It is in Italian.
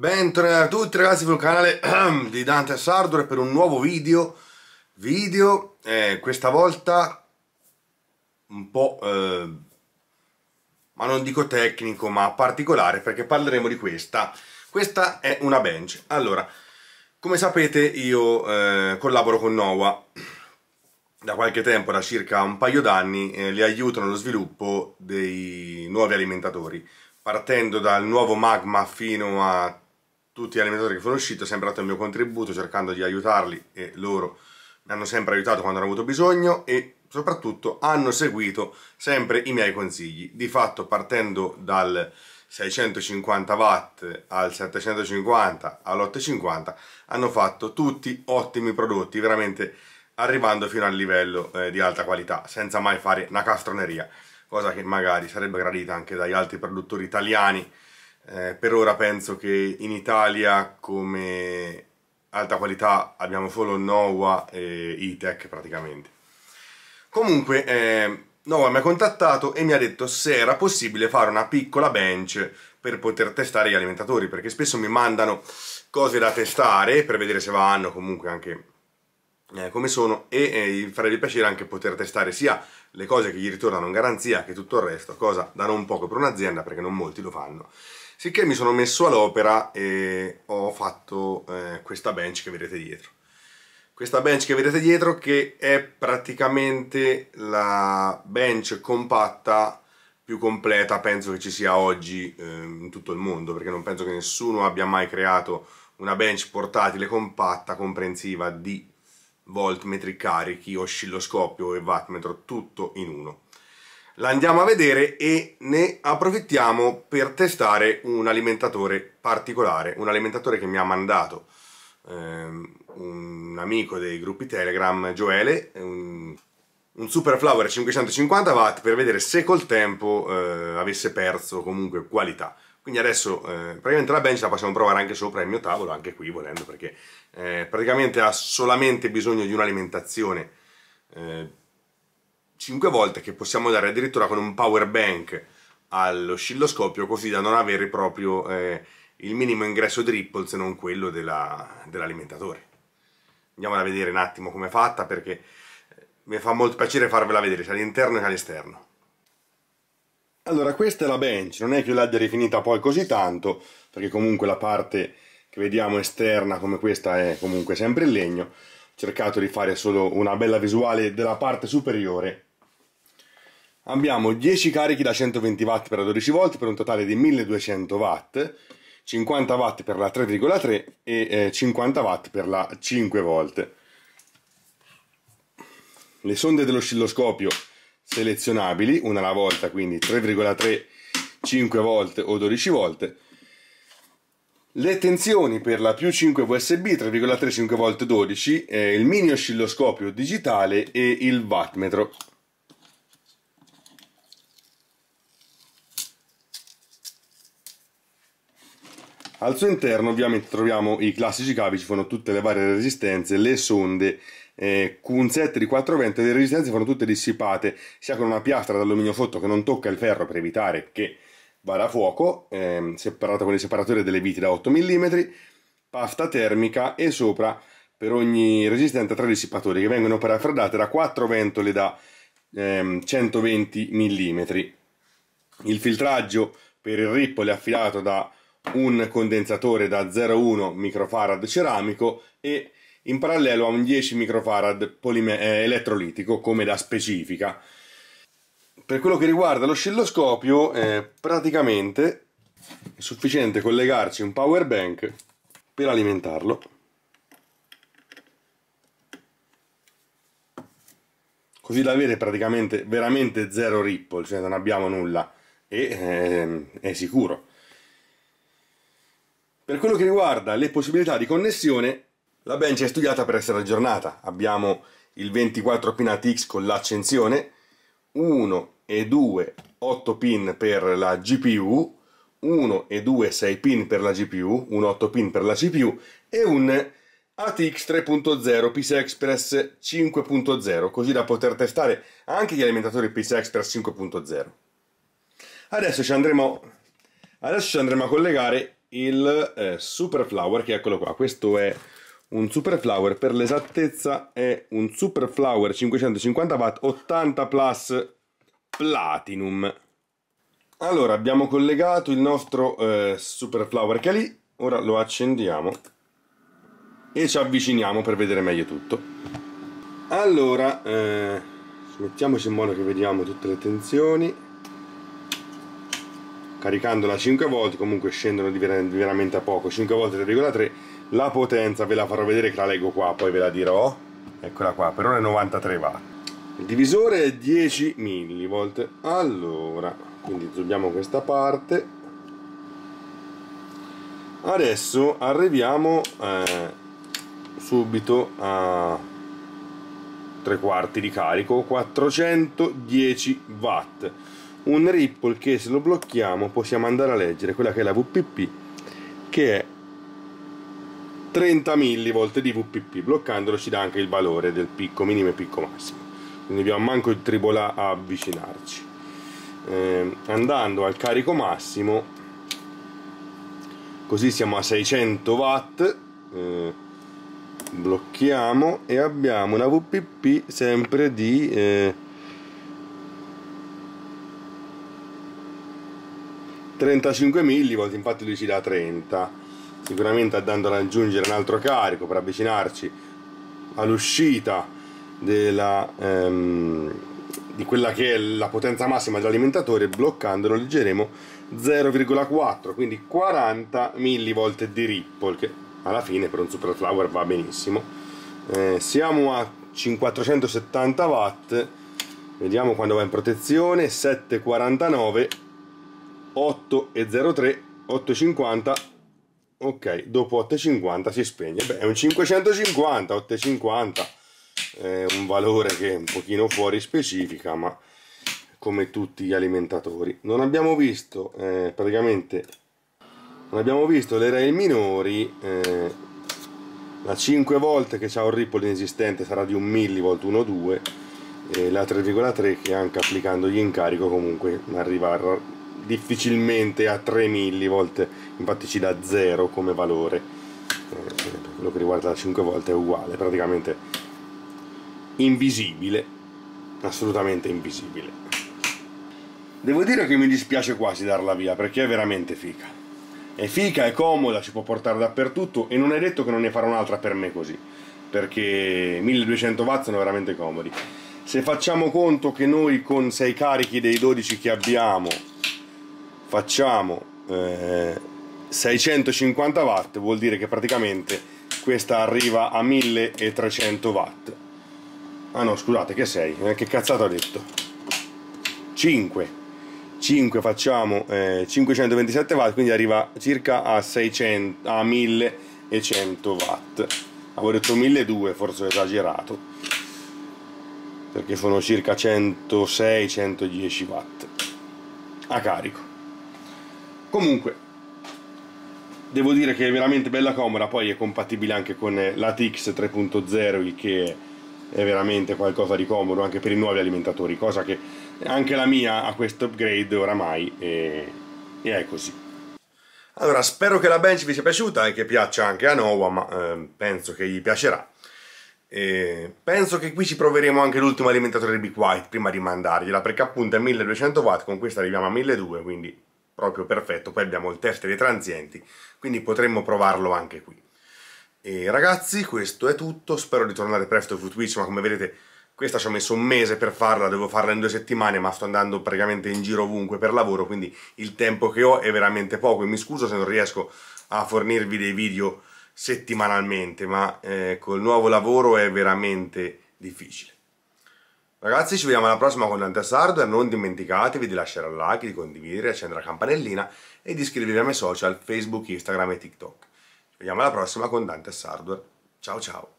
Bentornati a tutti ragazzi sul canale di Dante Sardore per un nuovo video video eh, questa volta un po' eh, ma non dico tecnico ma particolare perché parleremo di questa questa è una bench allora come sapete io eh, collaboro con Nova da qualche tempo, da circa un paio d'anni, li aiuto nello sviluppo dei nuovi alimentatori partendo dal nuovo magma fino a tutti gli animatori che sono usciti, ho sempre dato il mio contributo cercando di aiutarli e loro mi hanno sempre aiutato quando hanno avuto bisogno e soprattutto hanno seguito sempre i miei consigli. Di fatto partendo dal 650 watt al 750 all'850 hanno fatto tutti ottimi prodotti, veramente arrivando fino al livello eh, di alta qualità, senza mai fare una castroneria, cosa che magari sarebbe gradita anche dagli altri produttori italiani eh, per ora penso che in Italia come alta qualità abbiamo solo Nova e Itec praticamente. Comunque eh, Nova mi ha contattato e mi ha detto se era possibile fare una piccola bench per poter testare gli alimentatori perché spesso mi mandano cose da testare per vedere se vanno comunque anche eh, come sono e eh, farebbe piacere anche poter testare sia le cose che gli ritornano in garanzia che tutto il resto, cosa da non poco per un'azienda perché non molti lo fanno Sicché mi sono messo all'opera e ho fatto eh, questa bench che vedete dietro. Questa bench che vedete dietro che è praticamente la bench compatta più completa penso che ci sia oggi eh, in tutto il mondo perché non penso che nessuno abbia mai creato una bench portatile compatta comprensiva di voltmetri carichi, oscilloscopio e wattmetro tutto in uno la andiamo a vedere e ne approfittiamo per testare un alimentatore particolare, un alimentatore che mi ha mandato ehm, un amico dei gruppi Telegram, Joele, un, un Flower 550 watt per vedere se col tempo eh, avesse perso comunque qualità. Quindi adesso eh, praticamente la bench la possiamo provare anche sopra il mio tavolo, anche qui volendo, perché eh, praticamente ha solamente bisogno di un'alimentazione eh, 5 volte che possiamo dare addirittura con un power bank all'oscilloscopio così da non avere proprio eh, il minimo ingresso di ripple se non quello dell'alimentatore. Dell Andiamola a vedere un attimo come è fatta perché eh, mi fa molto piacere farvela vedere sia all'interno che all'esterno. Allora questa è la bench, non è che io l'abbia rifinita poi così tanto perché comunque la parte che vediamo esterna come questa è comunque sempre in legno, ho cercato di fare solo una bella visuale della parte superiore abbiamo 10 carichi da 120 watt per la 12 volt per un totale di 1200 watt 50 watt per la 3,3 e 50 eh, watt per la 5 volt le sonde dell'oscilloscopio selezionabili una alla volta quindi 3,3 5 volt o 12 volt le tensioni per la più 5 USB 3,35 volt 12 il mini oscilloscopio digitale e il wattmetro Al suo interno ovviamente troviamo i classici cavi, ci sono tutte le varie resistenze, le sonde, eh, set di 420 e le resistenze sono tutte dissipate sia con una piastra d'alluminio sotto che non tocca il ferro per evitare che vada a fuoco, ehm, separata con il separatore delle viti da 8 mm, pasta termica e sopra per ogni resistente tre dissipatori che vengono poi raffreddate da 4 ventole da ehm, 120 mm. Il filtraggio per il rippo è affidato da un condensatore da 0,1 microfarad ceramico e in parallelo a un 10 microfarad eh, elettrolitico come da specifica. Per quello che riguarda l'oscilloscopio, eh, praticamente è sufficiente collegarci un power bank per alimentarlo. Così da avere praticamente veramente zero ripple, cioè non abbiamo nulla e eh, è sicuro. Per quello che riguarda le possibilità di connessione, la bench è studiata per essere aggiornata. Abbiamo il 24 pin ATX con l'accensione, 1 e 2 8 pin per la GPU, 1 e 2 6 pin per la GPU, un 8 pin per la CPU e un ATX 3.0 PCI Express 5.0, così da poter testare anche gli alimentatori PCI Express 5.0. Adesso ci andremo adesso ci andremo a collegare il eh, Flower, che è eccolo qua, questo è un Super Flower, per l'esattezza è un Super Flower 550 watt 80 plus Platinum. Allora, abbiamo collegato il nostro eh, Flower che è lì, ora lo accendiamo e ci avviciniamo per vedere meglio tutto. Allora, eh, mettiamoci in modo che vediamo tutte le tensioni caricandola 5 volte comunque scendono veramente a poco 5 volte 3,3 la potenza ve la farò vedere che la leggo qua poi ve la dirò eccola qua per ora è 93 watt il divisore è 10 mV allora quindi zoomiamo questa parte adesso arriviamo eh, subito a tre quarti di carico 410 watt un ripple che se lo blocchiamo possiamo andare a leggere quella che è la VPP che è 30 mV di VPP bloccandolo ci dà anche il valore del picco minimo e picco massimo quindi abbiamo manco il tribola a avvicinarci eh, andando al carico massimo così siamo a 600 watt eh, blocchiamo e abbiamo una VPP sempre di eh, 35 millivolt infatti lui ci dà 30 sicuramente andando ad aggiungere un altro carico per avvicinarci all'uscita ehm, di quella che è la potenza massima dell'alimentatore bloccandolo leggeremo 0,4 quindi 40 millivolt di ripple che alla fine per un super flower va benissimo eh, siamo a 470 watt vediamo quando va in protezione 749 8,03 8,50 ok dopo 8,50 si spegne beh è un 550 8,50 è un valore che è un pochino fuori specifica ma come tutti gli alimentatori non abbiamo visto eh, praticamente non abbiamo visto le rail minori eh, la 5 volte che c'è un ripple inesistente sarà di 1 millivolt 1,2 e la 3,3 che anche applicando gli incarico comunque arriva a difficilmente a 3 mV infatti ci dà 0 come valore Per eh, quello che riguarda la 5 volte è uguale praticamente invisibile assolutamente invisibile devo dire che mi dispiace quasi darla via perché è veramente fica è fica, è comoda, si può portare dappertutto e non è detto che non ne farò un'altra per me così perché 1200 watt sono veramente comodi se facciamo conto che noi con 6 carichi dei 12 che abbiamo facciamo eh, 650 watt vuol dire che praticamente questa arriva a 1300 watt ah no scusate che 6 eh, che cazzata ho detto 5 5 facciamo eh, 527 watt quindi arriva circa a 600 a 1100 watt avevo detto 1200 forse ho esagerato perché sono circa 106 110 watt a carico comunque devo dire che è veramente bella comoda poi è compatibile anche con eh, l'ATX 3.0 il che è veramente qualcosa di comodo anche per i nuovi alimentatori cosa che anche la mia ha questo upgrade oramai e, e è così allora, spero che la bench vi sia piaciuta e che piaccia anche a Nova ma eh, penso che gli piacerà. E penso che qui ci proveremo anche l'ultimo alimentatore di Big White prima di mandargliela, perché appunto è 1200 watt, con questa arriviamo a 1200, quindi proprio perfetto, poi abbiamo il test dei transienti, quindi potremmo provarlo anche qui. E ragazzi, questo è tutto, spero di tornare presto su Twitch, ma come vedete questa ci ho messo un mese per farla, devo farla in due settimane, ma sto andando praticamente in giro ovunque per lavoro, quindi il tempo che ho è veramente poco e mi scuso se non riesco a fornirvi dei video settimanalmente, ma eh, col nuovo lavoro è veramente difficile. Ragazzi ci vediamo alla prossima con Dante Sardo e non dimenticatevi di lasciare un like, di condividere, accendere la campanellina e di iscrivervi ai miei social Facebook, Instagram e TikTok. Ci vediamo alla prossima con Dante Sardo. Ciao ciao!